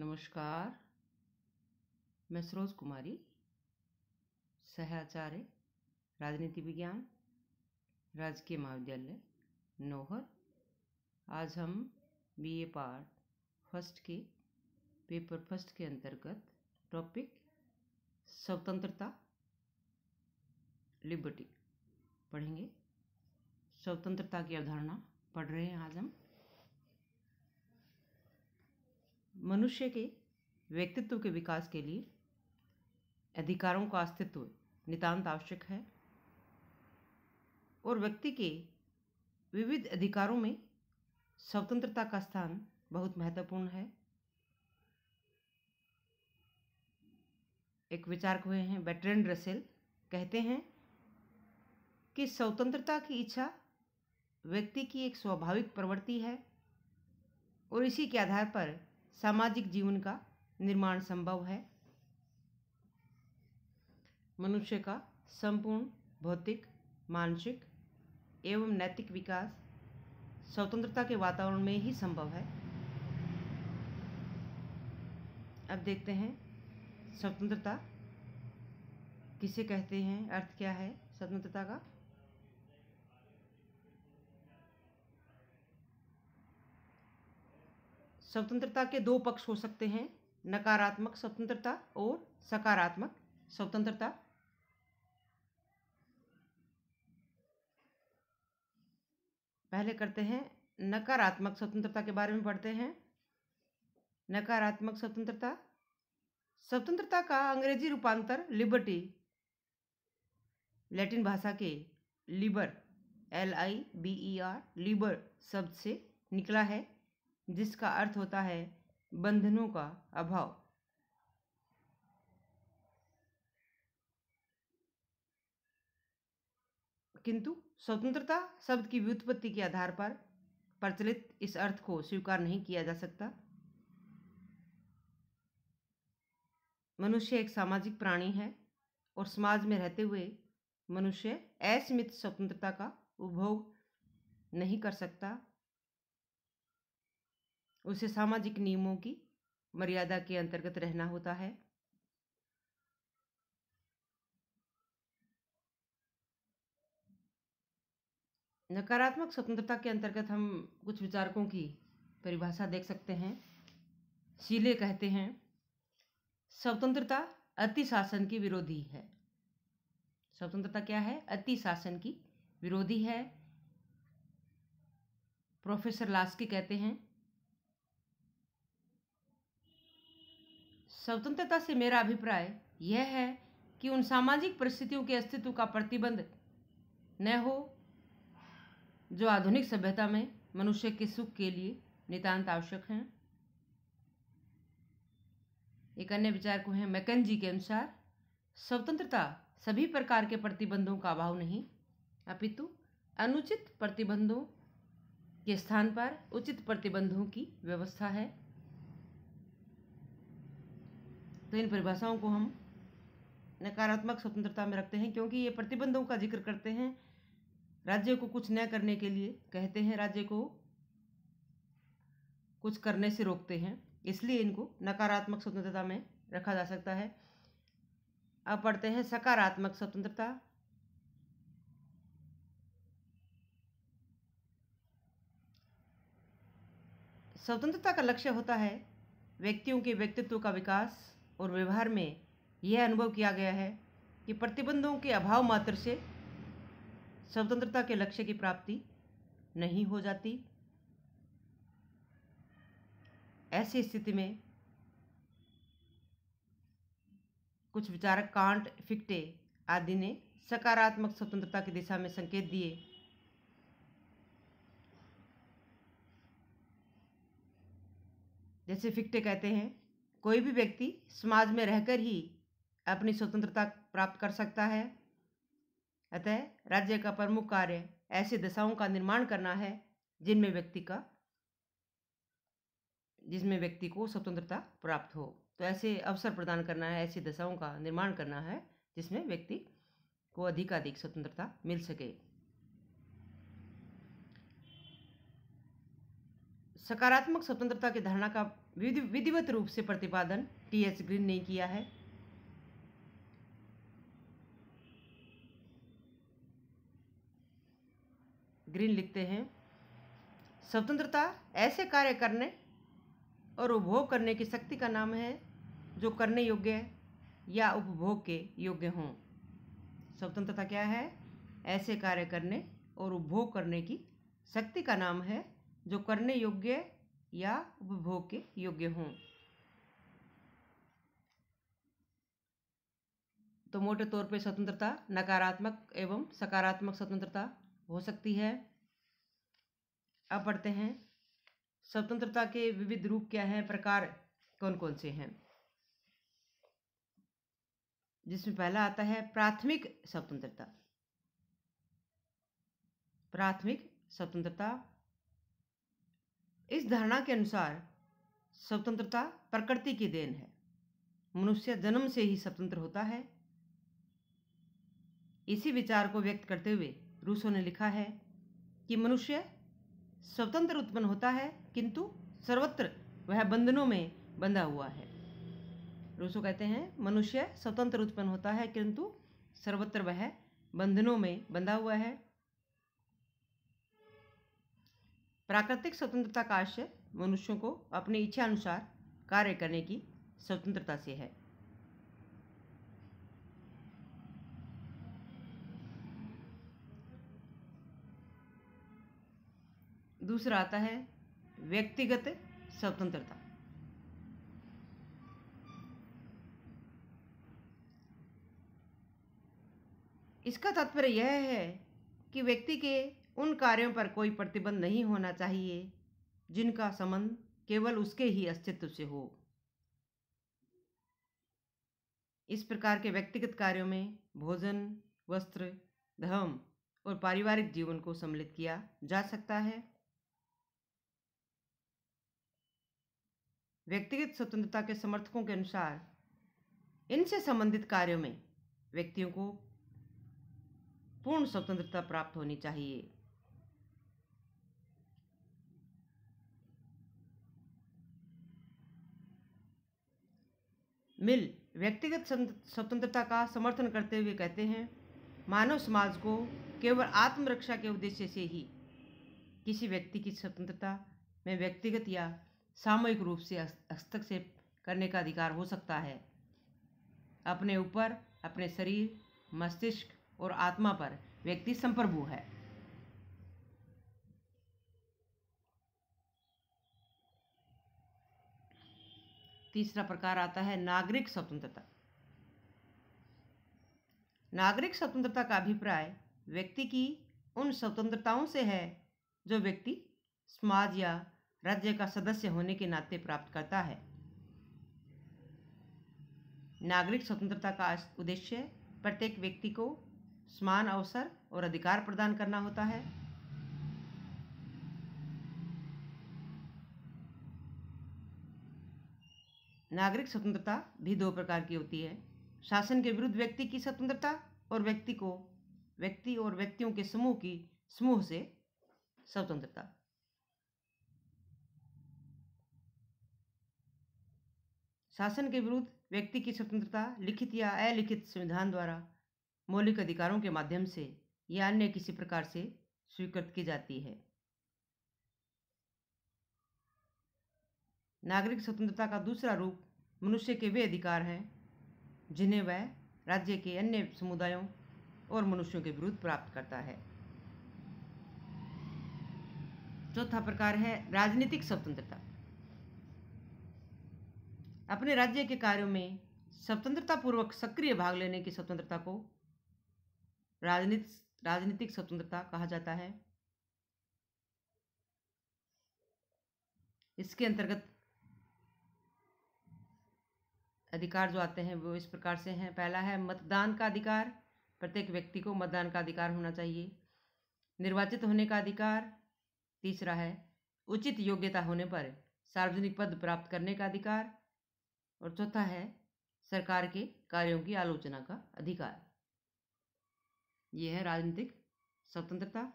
नमस्कार मैं सरोज कुमारी सहाचार्य राजनीति विज्ञान राजकीय महाविद्यालय नोहर आज हम बीए पार्ट फर्स्ट के पेपर फर्स्ट के अंतर्गत टॉपिक स्वतंत्रता लिबर्टी पढ़ेंगे स्वतंत्रता की अवधारणा पढ़ रहे हैं आज हम मनुष्य के व्यक्तित्व के विकास के लिए अधिकारों का अस्तित्व नितांत आवश्यक है और व्यक्ति के विविध अधिकारों में स्वतंत्रता का स्थान बहुत महत्वपूर्ण है एक विचार हुए हैं बेटरन रसेल कहते हैं कि स्वतंत्रता की इच्छा व्यक्ति की एक स्वाभाविक प्रवृत्ति है और इसी के आधार पर सामाजिक जीवन का निर्माण संभव है मनुष्य का संपूर्ण भौतिक मानसिक एवं नैतिक विकास स्वतंत्रता के वातावरण में ही संभव है अब देखते हैं स्वतंत्रता किसे कहते हैं अर्थ क्या है स्वतंत्रता का स्वतंत्रता के दो पक्ष हो सकते हैं नकारात्मक स्वतंत्रता और सकारात्मक स्वतंत्रता पहले करते हैं नकारात्मक स्वतंत्रता के बारे में पढ़ते हैं नकारात्मक स्वतंत्रता स्वतंत्रता का अंग्रेजी रूपांतर लिबर्टी लैटिन भाषा के liber L I B E R liber शब्द से निकला है जिसका अर्थ होता है बंधनों का अभाव किंतु स्वतंत्रता शब्द की व्युत्पत्ति के आधार पर प्रचलित इस अर्थ को स्वीकार नहीं किया जा सकता मनुष्य एक सामाजिक प्राणी है और समाज में रहते हुए मनुष्य असीमित स्वतंत्रता का उपभोग नहीं कर सकता उसे सामाजिक नियमों की मर्यादा के अंतर्गत रहना होता है नकारात्मक स्वतंत्रता के अंतर्गत हम कुछ विचारकों की परिभाषा देख सकते हैं शीले कहते हैं स्वतंत्रता अति शासन की विरोधी है स्वतंत्रता क्या है अति शासन की विरोधी है प्रोफेसर लास्की कहते हैं स्वतंत्रता से मेरा अभिप्राय यह है कि उन सामाजिक परिस्थितियों के अस्तित्व का प्रतिबंध न हो जो आधुनिक सभ्यता में मनुष्य के सुख के लिए नितांत आवश्यक हैं एक अन्य विचार को है मैकन जी के अनुसार स्वतंत्रता सभी प्रकार के प्रतिबंधों का अभाव नहीं अपितु अनुचित प्रतिबंधों के स्थान पर उचित प्रतिबंधों की व्यवस्था है तो इन परिभाषाओं को हम नकारात्मक स्वतंत्रता में रखते हैं क्योंकि ये प्रतिबंधों का जिक्र करते हैं राज्य को कुछ न करने के लिए कहते हैं राज्य को कुछ करने से रोकते हैं इसलिए इनको नकारात्मक स्वतंत्रता में रखा जा सकता है अब पढ़ते हैं सकारात्मक स्वतंत्रता स्वतंत्रता का लक्ष्य होता है व्यक्तियों के व्यक्तित्व का विकास और व्यवहार में यह अनुभव किया गया है कि प्रतिबंधों के अभाव मात्र से स्वतंत्रता के लक्ष्य की प्राप्ति नहीं हो जाती ऐसी स्थिति में कुछ विचारक कांट फिक्टे आदि ने सकारात्मक स्वतंत्रता की दिशा में संकेत दिए जैसे फिक्टे कहते हैं कोई भी व्यक्ति समाज में रहकर ही अपनी स्वतंत्रता प्राप्त कर सकता है अतः राज्य का प्रमुख कार्य ऐसी दशाओं का निर्माण करना है जिनमें व्यक्ति का जिसमें व्यक्ति को स्वतंत्रता प्राप्त हो तो ऐसे अवसर प्रदान करना है ऐसी दशाओं का निर्माण करना है जिसमें व्यक्ति को अधिकाधिक स्वतंत्रता मिल सके सकारात्मक स्वतंत्रता की धारणा का विधिवत रूप से प्रतिपादन टी एस ग्रीन ने किया है ग्रीन लिखते हैं स्वतंत्रता ऐसे कार्य करने और उपभोग करने की शक्ति का नाम है जो करने योग्य है या उपभोग के योग्य हों स्वतंत्रता क्या है ऐसे कार्य करने और उपभोग करने की शक्ति का नाम है जो करने योग्य या उपभोग के योग्य हों तो मोटे तौर पर स्वतंत्रता नकारात्मक एवं सकारात्मक स्वतंत्रता हो सकती है अब पढ़ते हैं स्वतंत्रता के विविध रूप क्या हैं प्रकार कौन कौन से हैं जिसमें पहला आता है प्राथमिक स्वतंत्रता प्राथमिक स्वतंत्रता इस धारणा के अनुसार स्वतंत्रता प्रकृति की देन है मनुष्य जन्म से ही स्वतंत्र होता है इसी विचार को व्यक्त करते हुए रूसो ने लिखा है कि मनुष्य स्वतंत्र उत्पन्न होता है किंतु सर्वत्र वह बंधनों में बंधा हुआ है रूसो कहते हैं मनुष्य स्वतंत्र उत्पन्न होता है किंतु सर्वत्र वह बंधनों में बंधा हुआ है प्राकृतिक स्वतंत्रता का आशय मनुष्यों को अपनी इच्छा अनुसार कार्य करने की स्वतंत्रता से है दूसरा आता है व्यक्तिगत स्वतंत्रता इसका तात्पर्य यह है कि व्यक्ति के उन कार्यों पर कोई प्रतिबंध नहीं होना चाहिए जिनका संबंध केवल उसके ही अस्तित्व से हो इस प्रकार के व्यक्तिगत कार्यों में भोजन वस्त्र धर्म और पारिवारिक जीवन को सम्मिलित किया जा सकता है व्यक्तिगत स्वतंत्रता के समर्थकों के अनुसार इनसे संबंधित कार्यों में व्यक्तियों को पूर्ण स्वतंत्रता प्राप्त होनी चाहिए मिल व्यक्तिगत स्वतंत्रता का समर्थन करते हुए कहते हैं मानव समाज को केवल आत्मरक्षा के उद्देश्य से ही किसी व्यक्ति की स्वतंत्रता में व्यक्तिगत या सामूहिक रूप से हस्तक्षेप करने का अधिकार हो सकता है अपने ऊपर अपने शरीर मस्तिष्क और आत्मा पर व्यक्ति संप्रभु है तीसरा प्रकार आता है नागरिक स्वतंत्रता नागरिक स्वतंत्रता का अभिप्राय व्यक्ति की उन स्वतंत्रताओं से है जो व्यक्ति समाज या राज्य का सदस्य होने के नाते प्राप्त करता है नागरिक स्वतंत्रता का उद्देश्य प्रत्येक व्यक्ति को समान अवसर और अधिकार प्रदान करना होता है नागरिक स्वतंत्रता भी दो प्रकार की होती है शासन के विरुद्ध व्यक्ति की स्वतंत्रता और व्यक्ति को व्यक्ति और व्यक्तियों के समूह की समूह से स्वतंत्रता शासन के विरुद्ध व्यक्ति की स्वतंत्रता लिखित या अलिखित संविधान द्वारा मौलिक अधिकारों के माध्यम से या अन्य किसी प्रकार से स्वीकृत की जाती है नागरिक स्वतंत्रता का दूसरा रूप मनुष्य के वे अधिकार हैं जिन्हें वह राज्य के अन्य समुदायों और मनुष्यों के विरुद्ध प्राप्त करता है चौथा प्रकार है राजनीतिक स्वतंत्रता अपने राज्य के कार्यों में स्वतंत्रता पूर्वक सक्रिय भाग लेने की स्वतंत्रता को राजनीति राजनीतिक स्वतंत्रता कहा जाता है इसके अंतर्गत अधिकार जो आते हैं वो इस प्रकार से हैं पहला है मतदान का अधिकार प्रत्येक व्यक्ति को मतदान का अधिकार होना चाहिए निर्वाचित होने का अधिकार तीसरा है उचित योग्यता होने पर सार्वजनिक पद प्राप्त करने का अधिकार और चौथा है सरकार के कार्यों की आलोचना का अधिकार ये है राजनीतिक स्वतंत्रता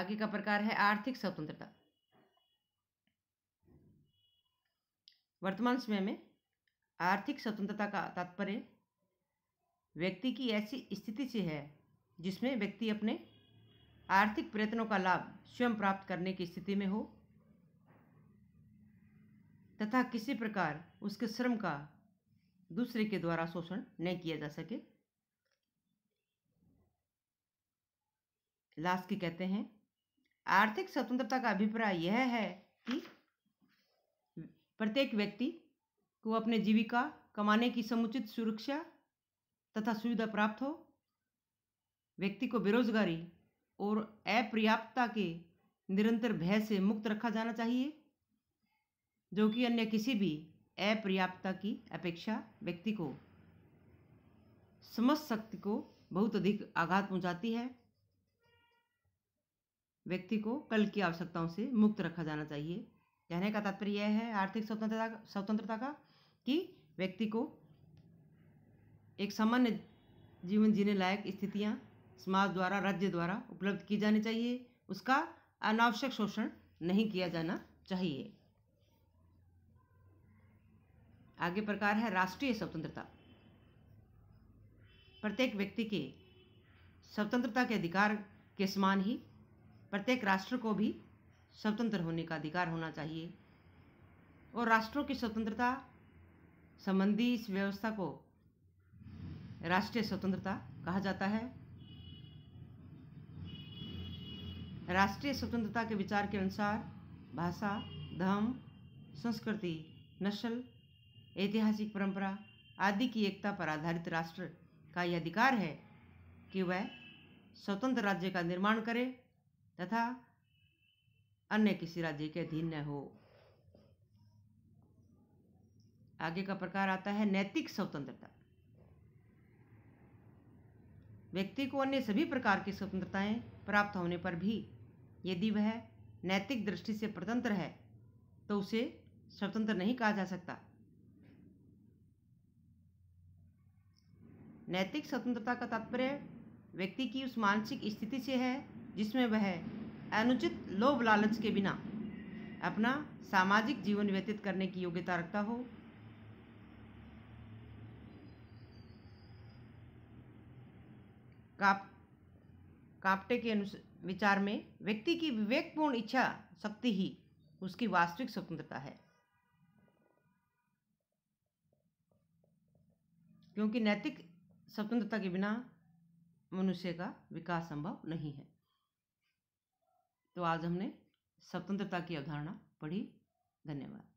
आगे का प्रकार है आर्थिक स्वतंत्रता वर्तमान समय में आर्थिक स्वतंत्रता का तात्पर्य व्यक्ति की ऐसी स्थिति से है जिसमें व्यक्ति अपने आर्थिक प्रयत्नों का लाभ स्वयं प्राप्त करने की स्थिति में हो तथा किसी प्रकार उसके श्रम का दूसरे के द्वारा शोषण न किया जा सके लास्ट के कहते हैं आर्थिक स्वतंत्रता का अभिप्राय यह है कि प्रत्येक व्यक्ति को अपने जीविका कमाने की समुचित सुरक्षा तथा सुविधा प्राप्त हो व्यक्ति को बेरोजगारी और अपर्याप्तता के निरंतर भय से मुक्त रखा जाना चाहिए जो कि अन्य किसी भी अपर्याप्तता की अपेक्षा व्यक्ति को समस्त शक्ति को बहुत अधिक आघात पहुंचाती है व्यक्ति को कल की आवश्यकताओं से मुक्त रखा जाना चाहिए कहने का तात्पर्य यह है आर्थिक स्वतंत्रता स्वतंत्रता का कि व्यक्ति को एक सामान्य जीवन जीने लायक स्थितियाँ समाज द्वारा राज्य द्वारा उपलब्ध की जानी चाहिए उसका अनावश्यक शोषण नहीं किया जाना चाहिए आगे प्रकार है राष्ट्रीय स्वतंत्रता प्रत्येक व्यक्ति के स्वतंत्रता के अधिकार के समान ही प्रत्येक राष्ट्र को भी स्वतंत्र होने का अधिकार होना चाहिए और राष्ट्रों की स्वतंत्रता संबंधी इस व्यवस्था को राष्ट्रीय स्वतंत्रता कहा जाता है राष्ट्रीय स्वतंत्रता के विचार के अनुसार भाषा धर्म संस्कृति नस्ल ऐतिहासिक परंपरा आदि की एकता पर आधारित राष्ट्र का यह अधिकार है कि वह स्वतंत्र राज्य का निर्माण करे तथा अन्य किसी राज्य के अधीन न हो आगे का प्रकार आता है नैतिक स्वतंत्रता व्यक्ति को अन्य सभी प्रकार की स्वतंत्रताएं प्राप्त होने पर भी यदि वह नैतिक दृष्टि से प्रतंत्र है तो उसे स्वतंत्र नहीं कहा जा सकता नैतिक स्वतंत्रता का तात्पर्य व्यक्ति की उस मानसिक स्थिति से है जिसमें वह अनुचित लोभ लालच के बिना अपना सामाजिक जीवन व्यतीत करने की योग्यता रखता हो काप काप्टे के विचार में व्यक्ति की विवेकपूर्ण इच्छा शक्ति ही उसकी वास्तविक स्वतंत्रता है क्योंकि नैतिक स्वतंत्रता के बिना मनुष्य का विकास संभव नहीं है तो आज हमने स्वतंत्रता की अवधारणा पढ़ी धन्यवाद